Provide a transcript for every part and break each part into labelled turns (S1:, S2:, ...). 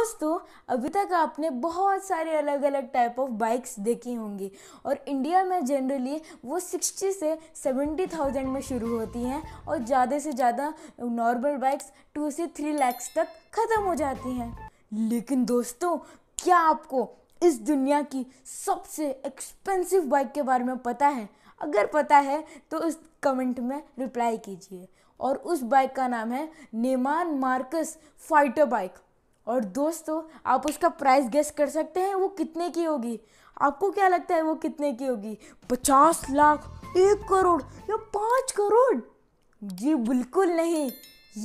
S1: दोस्तों अभी तक आपने बहुत सारे अलग अलग टाइप ऑफ बाइक्स देखी होंगी और इंडिया में जनरली वो सिक्सटी से सेवेंटी थाउजेंड में शुरू होती हैं और ज़्यादा से ज़्यादा नॉर्मल बाइक्स टू से थ्री लैक्स तक ख़त्म हो जाती हैं लेकिन दोस्तों क्या आपको इस दुनिया की सबसे एक्सपेंसिव बाइक के बारे में पता है अगर पता है तो उस कमेंट में रिप्लाई कीजिए और उस बाइक का नाम है नेमान मार्कस फाइटर बाइक और दोस्तों आप उसका प्राइस गेस कर सकते हैं वो कितने की होगी आपको क्या लगता है वो कितने की होगी पचास लाख एक करोड़ या पाँच करोड़ जी बिल्कुल नहीं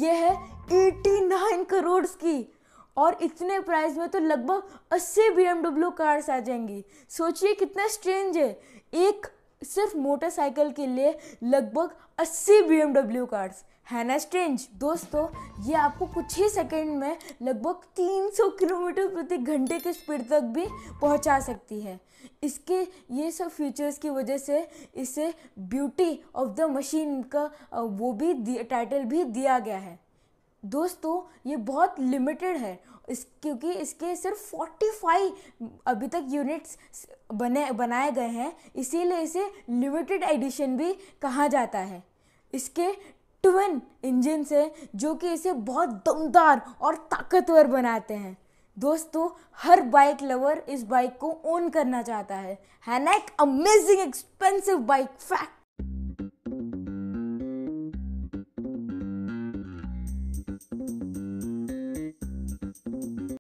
S1: ये है एटी नाइन करोड़ की और इतने प्राइस में तो लगभग अस्सी बी कार्स आ जाएंगी सोचिए कितना स्ट्रेंज है एक सिर्फ मोटरसाइकिल के लिए लगभग 80 बी एम कार्स हैना स्ट्रेंज दोस्तों ये आपको कुछ ही सेकंड में लगभग 300 किलोमीटर प्रति घंटे की स्पीड तक भी पहुंचा सकती है इसके ये सब फीचर्स की वजह से इसे ब्यूटी ऑफ द मशीन का वो भी टाइटल भी दिया गया है दोस्तों ये बहुत लिमिटेड है इस क्योंकि इसके सिर्फ फोर्टी फाइव अभी तक यूनिट्स बने बनाए गए हैं इसीलिए इसे लिमिटेड एडिशन भी कहा जाता है इसके ट्विन इंजन हैं जो कि इसे बहुत दमदार और ताकतवर बनाते हैं दोस्तों हर बाइक लवर इस बाइक को ओन करना चाहता है है ना एक अमेजिंग एक्सपेंसिव बाइक फैक्ट